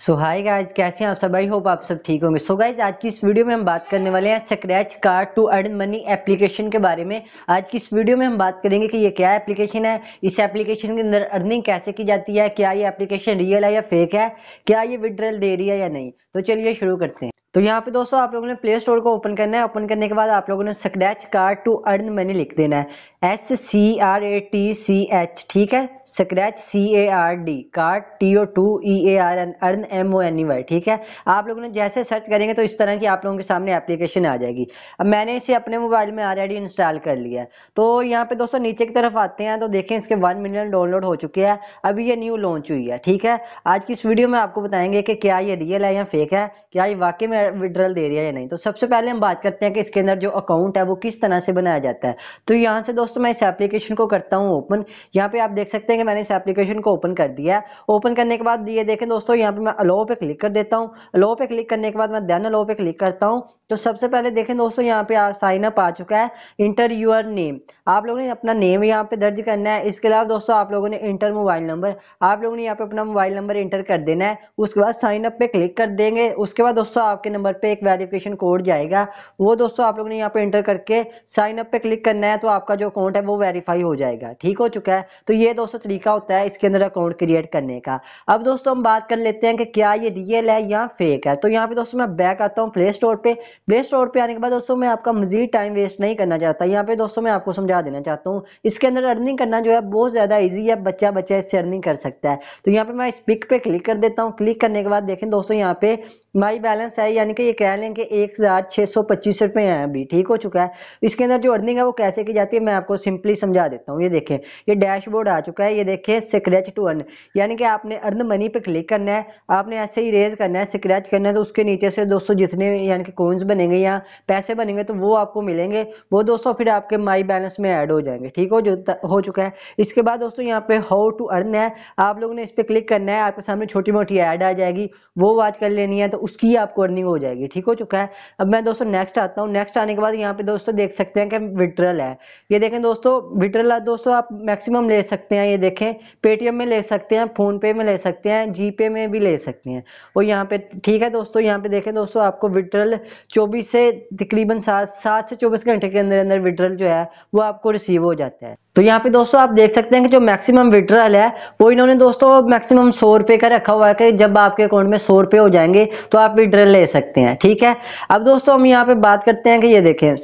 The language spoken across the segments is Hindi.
सो हाय गाइज कैसे हैं आप सब आई होप आप सब ठीक होंगे सो गाइज आज की इस वीडियो में हम बात करने वाले हैं scratch card to earn money application के बारे में आज की इस वीडियो में हम बात करेंगे कि ये क्या एप्लीकेशन है इस एप्लीकेशन के अंदर अर्निंग कैसे की जाती है क्या ये एप्लीकेशन रियल है या फेक है क्या ये विड्रॉल दे रही है या नहीं तो चलिए शुरू करते हैं तो यहाँ पे दोस्तों आप लोगों ने प्ले स्टोर को ओपन करना है ओपन करने के बाद आप लोगों ने scratch card to earn money लिख देना है S C R A T C H ठीक है scratch C A R D card T O to E A R N earn M O N E Y ठीक है आप लोगों ने जैसे सर्च करेंगे तो इस तरह की आप लोगों के सामने एप्लीकेशन आ जाएगी अब मैंने इसे अपने मोबाइल में ऑलरेडी इंस्टॉल कर लिया है तो यहाँ पे दोस्तों नीचे की तरफ आते हैं तो देखें इसके वन मिलियन डाउनलोड हो चुके हैं अभी ये न्यू लॉन्च हुई है ठीक है आज की इस वीडियो में आपको बताएंगे कि क्या ये रियल है या फेक है क्या ये वाकई में विड्रल दे रही है या नहीं तो सबसे पहले हम बात करते हैं कि इसके अंदर जो अकाउंट है वो किस तरह से बनाया जाता है तो यहाँ से दोस्तों मैं इस एप्लीकेशन को करता हूँ ओपन यहाँ पे आप देख सकते हैं कि मैंने इस एप्लीकेशन को ओपन कर दिया है ओपन करने के बाद ये देखें दोस्तों यहाँ पे मैं अलो पे क्लिक कर देता हूँ अलो पे क्लिक करने के बाद मैं देन अलो पे क्लिक करता हूँ तो सबसे पहले देखें दोस्तों यहाँ पे साइन अप आ चुका है इंटर यूर नेम आप लोगों ने अपना नेम यहाँ पे दर्ज करना है इसके अलावा दोस्तों आप लोगों ने इंटर मोबाइल नंबर आप लोगों ने यहाँ पे अपना मोबाइल नंबर इंटर कर देना है उसके बाद साइन अप पे क्लिक कर देंगे उसके बाद दोस्तों आपके नंबर पे एक वेरिफिकेशन कोड जाएगा वो दोस्तों आप लोगों ने यहाँ पे इंटर करके साइन अप पे क्लिक करना है तो आपका जो अकाउंट है वो वेरीफाई हो जाएगा ठीक हो चुका है तो ये दोस्तों तरीका होता है इसके अंदर अकाउंट क्रिएट करने का अब दोस्तों हम बात कर लेते हैं कि क्या ये रियल है या फेक है तो यहाँ पे दोस्तों मैं बैक आता हूँ प्ले स्टोर पर प्ले स्टोर पे आने के बाद दोस्तों मैं आपका मजीद टाइम वेस्ट नहीं करना चाहता यहाँ पे दोस्तों मैं आपको समझा देना चाहता हूँ इसके अंदर अर्निंग करना जो है बहुत ज़्यादा ईजी है बच्चा बच्चा इससे अर्निंग कर सकता है तो यहाँ पे मैं इस पिक पे क्लिक कर देता हूँ क्लिक करने के बाद देखें दोस्तों यहाँ पे माई बैलेंस है यानी कि ये कह लें कि एक हज़ार छः सौ पच्चीस रुपये हैं अभी ठीक हो चुका है इसके अंदर जो अर्निंग है वो कैसे की जाती है मैं आपको सिंपली समझा देता हूँ ये देखें ये डैशबोर्ड आ चुका है ये देखिए स्क्रैच टू अर्न यानी कि आपने अर्न मनी पे क्लिक करना है आपने ऐसे ही रेज करना है स्क्रैच करना है तो उसके नीचे से दोस्तों जितने यानी कि कोइंस बनेंगे या पैसे बनेंगे तो वो आपको मिलेंगे वो दोस्तों फिर आपके माई बैलेंस में ऐड हो जाएंगे ठीक हो जो हो चुका है इसके बाद दोस्तों यहाँ पे हाउ टू अर्न है आप लोगों ने इस पर क्लिक करना है आपके सामने छोटी मोटी ऐड आ जाएगी वो वाच कर लेनी है तो उसकी आपको अर्निंग हो जाएगी ठीक हो चुका है अब मैं दोस्तों नेक्स्ट आता हूँ नेक्स्ट आने के बाद यहाँ पे दोस्तों देख सकते हैं कि विड्रल है ये देखें दोस्तों विड्रल दोस्तों आप मैक्सिमम ले सकते हैं ये देखें पेटीएम में ले सकते हैं फोन पे में ले सकते हैं जी पे में भी ले सकते हैं और यहाँ पे ठीक है दोस्तों यहाँ पे देखें दोस्तों आपको विड्रल चौबीस से तकरीबन सात सात से चौबीस घंटे के अंदर अंदर विड्रल जो है वो आपको रिसीव हो जाता है तो यहाँ पे दोस्तों आप देख सकते हैं कि जो मैक्सिमम विड्रॉल है वो इन्होंने दोस्तों मैक्सिमम सौ रुपये का रखा हुआ है कि जब आपके अकाउंट में सौ रुपए हो जाएंगे तो आप विड्रॉल ले सकते हैं ठीक है अब दोस्तों हम यहाँ पे बात करते हैं कि ये देखें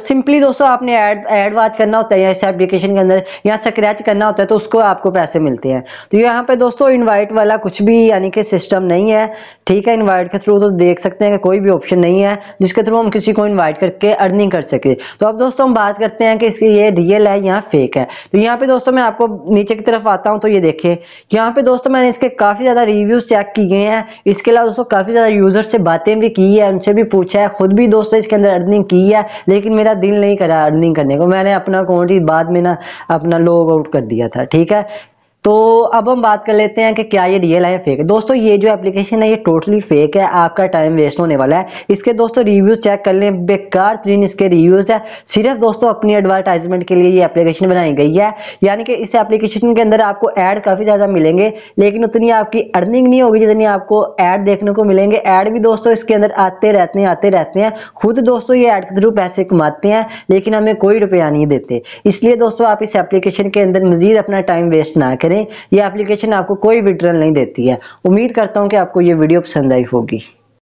सिंपली दोस्तों आपने एड एड वाच करना होता है या इस एप्लीकेशन के अंदर या स्क्रैच करना होता है तो उसको आपको पैसे मिलते हैं तो यहाँ पे दोस्तों इन्वाइट वाला कुछ भी यानी कि सिस्टम नहीं है ठीक है इन्वाइट के थ्रू तो देख सकते हैं कि कोई भी ऑप्शन नहीं है जिसके थ्रू हम किसी को इन्वाइट करके अर्निंग कर सके तो अब दोस्तों हम बात करते हैं कि इसकी ये रियल है या फेक है है तो यहाँ पे दोस्तों मैं आपको नीचे की तरफ आता हूँ तो ये देखिए यहाँ पे दोस्तों मैंने इसके काफ़ी ज़्यादा रिव्यूज़ चेक की गए हैं इसके अलावा दोस्तों काफ़ी ज़्यादा यूज़र से बातें भी की है उनसे भी पूछा है खुद भी दोस्तों इसके अंदर अर्निंग की है लेकिन मेरा दिल नहीं करा अर्निंग करने को मैंने अपना अकाउंट ही बाद में ना अपना लॉग आउट कर दिया था ठीक है तो अब हम बात कर लेते हैं कि क्या ये रियल है फेक है दोस्तों ये जो एप्लीकेशन है ये टोटली फेक है आपका टाइम वेस्ट होने वाला है इसके दोस्तों रिव्यूज चेक कर लें बेकार तरीन इसके रिव्यूज है सिर्फ दोस्तों अपनी एडवर्टाइजमेंट के लिए ये एप्लीकेशन बनाई गई है यानी कि इस एप्लीकेशन के अंदर आपको ऐड काफ़ी ज़्यादा मिलेंगे लेकिन उतनी आपकी अर्निंग नहीं होगी जितनी आपको ऐड देखने को मिलेंगे ऐड भी दोस्तों इसके अंदर आते रहते हैं आते रहते हैं खुद दोस्तों ये ऐड के थ्रू पैसे कमाते हैं लेकिन हमें कोई रुपया नहीं देते इसलिए दोस्तों आप इस एप्लीकेशन के अंदर मजीद अपना टाइम वेस्ट ना करें करें यह एप्लीकेशन आपको कोई विड्रल नहीं देती है उम्मीद करता हूँ कि आपको ये वीडियो पसंद आई होगी